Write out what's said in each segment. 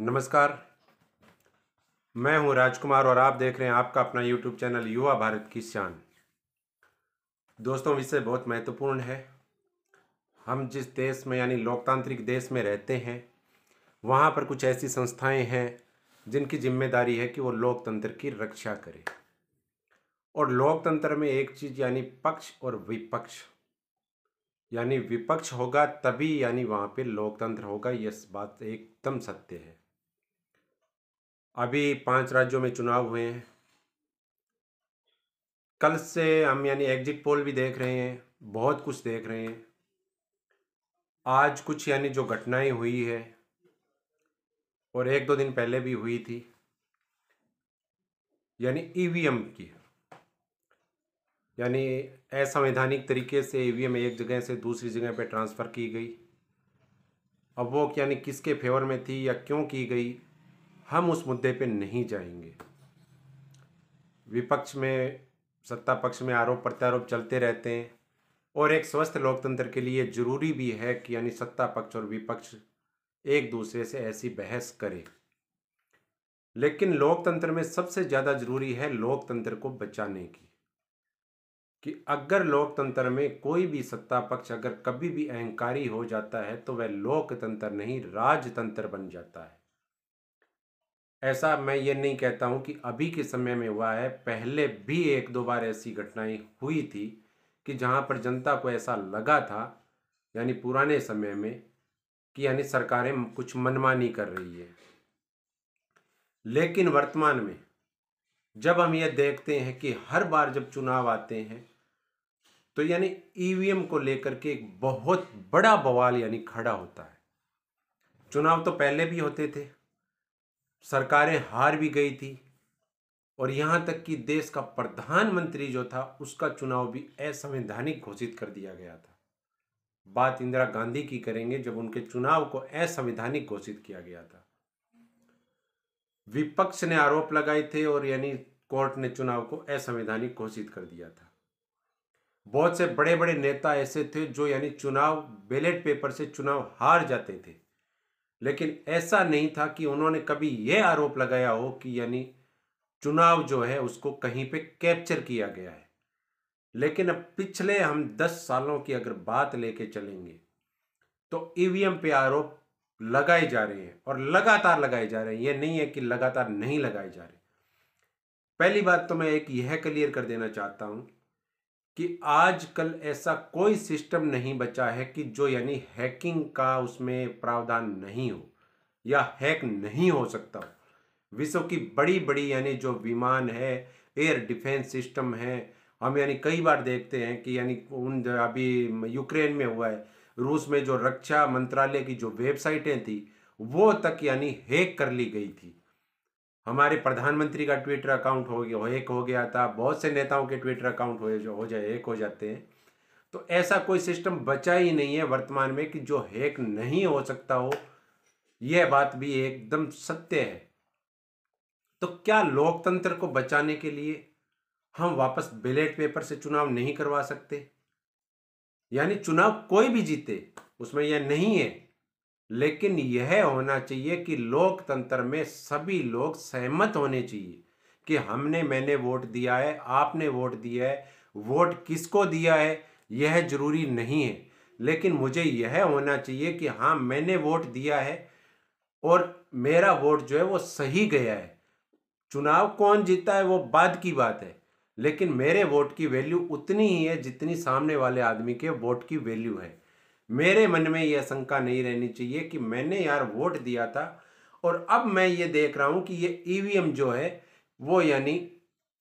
नमस्कार मैं हूं राजकुमार और आप देख रहे हैं आपका अपना यूट्यूब चैनल युवा भारत की शान दोस्तों विषय बहुत महत्वपूर्ण है हम जिस देश में यानी लोकतांत्रिक देश में रहते हैं वहाँ पर कुछ ऐसी संस्थाएं हैं जिनकी जिम्मेदारी है कि वो लोकतंत्र की रक्षा करें और लोकतंत्र में एक चीज़ यानी पक्ष और विपक्ष यानी विपक्ष होगा तभी यानी वहाँ पे लोकतंत्र होगा यह बात एकदम सत्य है अभी पांच राज्यों में चुनाव हुए हैं कल से हम यानी एग्जिट पोल भी देख रहे हैं बहुत कुछ देख रहे हैं आज कुछ यानी जो घटनाएं हुई है और एक दो दिन पहले भी हुई थी यानी ईवीएम की यानी असंवैधानिक तरीके से ईवीएम एक जगह से दूसरी जगह पर ट्रांसफ़र की गई अब वो यानी किसके फेवर में थी या क्यों की गई हम उस मुद्दे पे नहीं जाएंगे विपक्ष में सत्ता पक्ष में आरोप प्रत्यारोप चलते रहते हैं और एक स्वस्थ लोकतंत्र के लिए ज़रूरी भी है कि यानी सत्ता पक्ष और विपक्ष एक दूसरे से ऐसी बहस करे लेकिन लोकतंत्र में सबसे ज़्यादा ज़रूरी है लोकतंत्र को बचाने की कि अगर लोकतंत्र में कोई भी सत्ता पक्ष अगर कभी भी अहंकारी हो जाता है तो वह लोकतंत्र नहीं राजतंत्र बन जाता है ऐसा मैं ये नहीं कहता हूँ कि अभी के समय में हुआ है पहले भी एक दो बार ऐसी घटनाएं हुई थी कि जहाँ पर जनता को ऐसा लगा था यानी पुराने समय में कि यानी सरकारें कुछ मनमानी कर रही है लेकिन वर्तमान में जब हम ये देखते हैं कि हर बार जब चुनाव आते हैं तो यानी ईवीएम को लेकर के एक बहुत बड़ा बवाल यानी खड़ा होता है चुनाव तो पहले भी होते थे सरकारें हार भी गई थी और यहाँ तक कि देश का प्रधानमंत्री जो था उसका चुनाव भी असंवैधानिक घोषित कर दिया गया था बात इंदिरा गांधी की करेंगे जब उनके चुनाव को असंवैधानिक घोषित किया गया था विपक्ष ने आरोप लगाए थे और यानी कोर्ट ने चुनाव को असंवैधानिक घोषित कर दिया था बहुत से बड़े बड़े नेता ऐसे थे जो यानी चुनाव बैलेट पेपर से चुनाव हार जाते थे लेकिन ऐसा नहीं था कि उन्होंने कभी ये आरोप लगाया हो कि यानी चुनाव जो है उसको कहीं पे कैप्चर किया गया है लेकिन अब पिछले हम दस सालों की अगर बात लेके चलेंगे तो ईवीएम पे आरोप लगाए जा रहे हैं और लगातार लगाए जा रहे हैं ये नहीं है कि लगातार नहीं लगाए जा रहे पहली बात तो मैं एक यह क्लियर कर देना चाहता हूँ कि आजकल ऐसा कोई सिस्टम नहीं बचा है कि जो यानी हैकिंग का उसमें प्रावधान नहीं हो या हैक नहीं हो सकता हो विश्व की बड़ी बड़ी यानी जो विमान है एयर डिफेंस सिस्टम है हम यानी कई बार देखते हैं कि यानी उन अभी यूक्रेन में हुआ है रूस में जो रक्षा मंत्रालय की जो वेबसाइटें थी वो तक यानी हैक कर ली गई थी हमारे प्रधानमंत्री का ट्विटर अकाउंट हो गया एक हो गया था बहुत से नेताओं के ट्विटर अकाउंट हो जो हो जाए एक हो जाते हैं तो ऐसा कोई सिस्टम बचा ही नहीं है वर्तमान में कि जो हैक नहीं हो सकता हो यह बात भी एकदम सत्य है तो क्या लोकतंत्र को बचाने के लिए हम वापस बैलेट पेपर से चुनाव नहीं करवा सकते यानी चुनाव कोई भी जीते उसमें यह नहीं है लेकिन यह होना चाहिए कि लोकतंत्र में सभी लोग सहमत होने चाहिए कि हमने मैंने वोट दिया है आपने वोट दिया है वोट किसको दिया है यह जरूरी नहीं है लेकिन मुझे यह होना चाहिए कि हाँ मैंने वोट दिया है और मेरा वोट जो है वो सही गया है चुनाव कौन जीता है वो बाद की बात है लेकिन मेरे वोट की वैल्यू उतनी ही है जितनी सामने वाले आदमी के वोट की वैल्यू है मेरे मन में यह शंका नहीं रहनी चाहिए कि मैंने यार वोट दिया था और अब मैं ये देख रहा हूँ कि ये ईवीएम e जो है वो यानी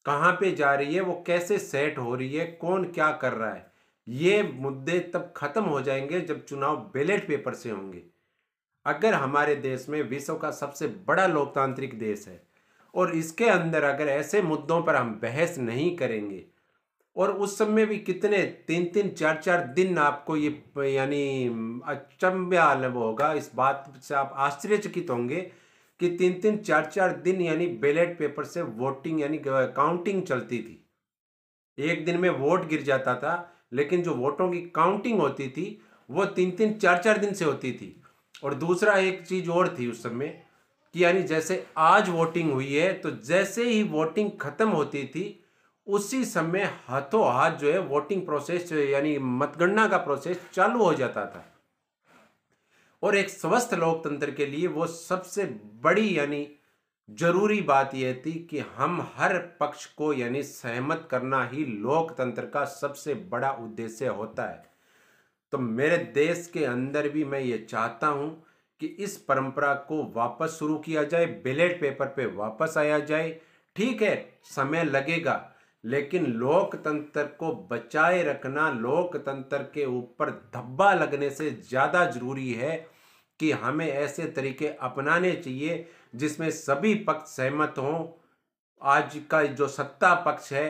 कहाँ पे जा रही है वो कैसे सेट हो रही है कौन क्या कर रहा है ये मुद्दे तब खत्म हो जाएंगे जब चुनाव बैलेट पेपर से होंगे अगर हमारे देश में विश्व का सबसे बड़ा लोकतांत्रिक देश है और इसके अंदर अगर ऐसे मुद्दों पर हम बहस नहीं करेंगे और उस समय भी कितने तीन तीन चार चार दिन आपको ये यानी अचंभ्य अनुभव होगा इस बात से आप आश्चर्यचकित होंगे कि तीन तीन चार चार दिन यानी बैलेट पेपर से वोटिंग यानी काउंटिंग चलती थी एक दिन में वोट गिर जाता था लेकिन जो वोटों की काउंटिंग होती थी वो तीन तीन चार चार दिन से होती थी और दूसरा एक चीज़ और थी उस समय कि यानी जैसे आज वोटिंग हुई है तो जैसे ही वोटिंग ख़त्म होती थी उसी समय हाथों हाथ जो है वोटिंग प्रोसेस यानी मतगणना का प्रोसेस चालू हो जाता था और एक स्वस्थ लोकतंत्र के लिए वो सबसे बड़ी यानी जरूरी बात यह थी कि हम हर पक्ष को यानी सहमत करना ही लोकतंत्र का सबसे बड़ा उद्देश्य होता है तो मेरे देश के अंदर भी मैं ये चाहता हूँ कि इस परंपरा को वापस शुरू किया जाए बैलेट पेपर पे वापस आया जाए ठीक है समय लगेगा लेकिन लोकतंत्र को बचाए रखना लोकतंत्र के ऊपर धब्बा लगने से ज़्यादा जरूरी है कि हमें ऐसे तरीके अपनाने चाहिए जिसमें सभी पक्ष सहमत हों आज का जो सत्ता पक्ष है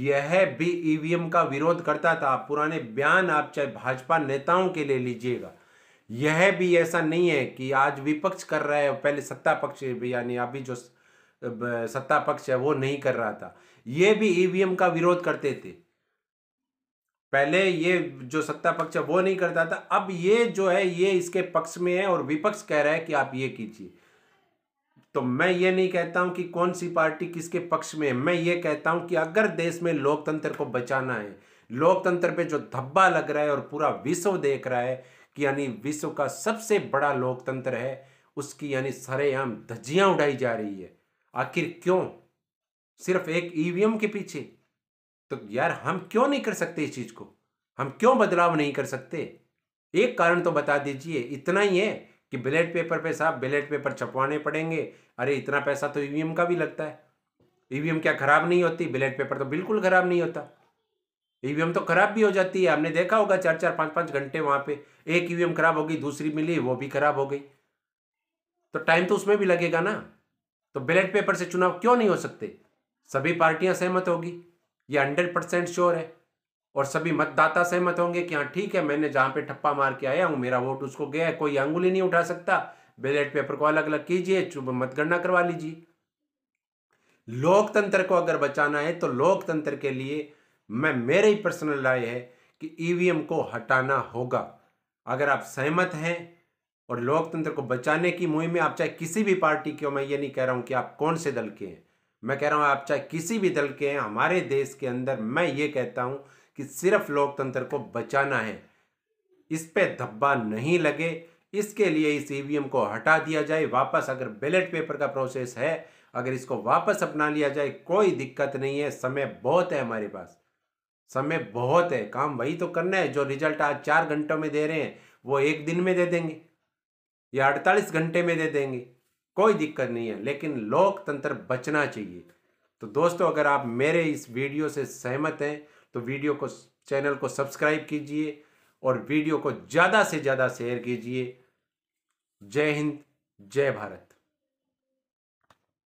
यह भी ईवीएम का विरोध करता था पुराने बयान आप चाहे भाजपा नेताओं के ले लीजिएगा यह भी ऐसा नहीं है कि आज विपक्ष कर रहा है पहले सत्ता पक्ष यानी अभी जो सत्ता पक्ष है वो नहीं कर रहा था ये भी ईवीएम e का विरोध करते थे पहले ये जो सत्ता पक्ष है वो नहीं करता था अब ये जो है ये इसके पक्ष में है और विपक्ष कह रहा है कि आप ये कीजिए तो मैं ये नहीं कहता हूं कि कौन सी पार्टी किसके पक्ष में है मैं ये कहता हूं कि अगर देश में लोकतंत्र को बचाना है लोकतंत्र पे जो धब्बा लग रहा है और पूरा विश्व देख रहा है कि यानी विश्व का सबसे बड़ा लोकतंत्र है उसकी यानी सरेआम धज्जियां उड़ाई जा रही है आखिर क्यों सिर्फ एक ईवीएम e के पीछे तो यार हम क्यों नहीं कर सकते इस चीज़ को हम क्यों बदलाव नहीं कर सकते एक कारण तो बता दीजिए इतना ही है कि बैलेट पेपर पे साहब बैलेट पेपर छपवाने पड़ेंगे अरे इतना पैसा तो ईवीएम e का भी लगता है ईवीएम e क्या खराब नहीं होती बैलेट पेपर तो बिल्कुल खराब नहीं होता ईवीएम तो खराब भी हो जाती है हमने देखा होगा चार चार पांच पांच घंटे वहां पे एक ईवीएम खराब हो गई दूसरी मिली वो भी खराब हो गई तो टाइम तो उसमें भी लगेगा ना तो बैलेट पेपर से चुनाव क्यों नहीं हो सकते सभी पार्टियां सहमत होगी ये हंड्रेड परसेंट श्योर है और सभी मतदाता सहमत होंगे कि हाँ ठीक है मैंने जहां पे ठप्पा मार के आया हूं मेरा वोट उसको गया है कोई अंगुली नहीं उठा सकता बैलेट पेपर को अलग अलग कीजिए मतगणना करवा लीजिए लोकतंत्र को अगर बचाना है तो लोकतंत्र के लिए मैं मेरे ही पर्सनल राय है कि ईवीएम e को हटाना होगा अगर आप सहमत हैं और लोकतंत्र को बचाने की मुहिम में आप चाहे किसी भी पार्टी के हो मैं ये नहीं कह रहा हूँ कि आप कौन से दल के हैं मैं कह रहा हूँ आप चाहे किसी भी दल के हैं हमारे देश के अंदर मैं ये कहता हूँ कि सिर्फ लोकतंत्र को बचाना है इस पर धब्बा नहीं लगे इसके लिए इस ई को हटा दिया जाए वापस अगर बैलेट पेपर का प्रोसेस है अगर इसको वापस अपना लिया जाए कोई दिक्कत नहीं है समय बहुत है हमारे पास समय बहुत है काम वही तो करना है जो रिजल्ट आज चार घंटों में दे रहे हैं वो एक दिन में दे देंगे या अड़तालीस घंटे में दे देंगे कोई दिक्कत नहीं है लेकिन लोकतंत्र बचना चाहिए तो दोस्तों अगर आप मेरे इस वीडियो से सहमत हैं तो वीडियो को चैनल को सब्सक्राइब कीजिए और वीडियो को ज़्यादा से ज़्यादा शेयर कीजिए जय हिंद जय भारत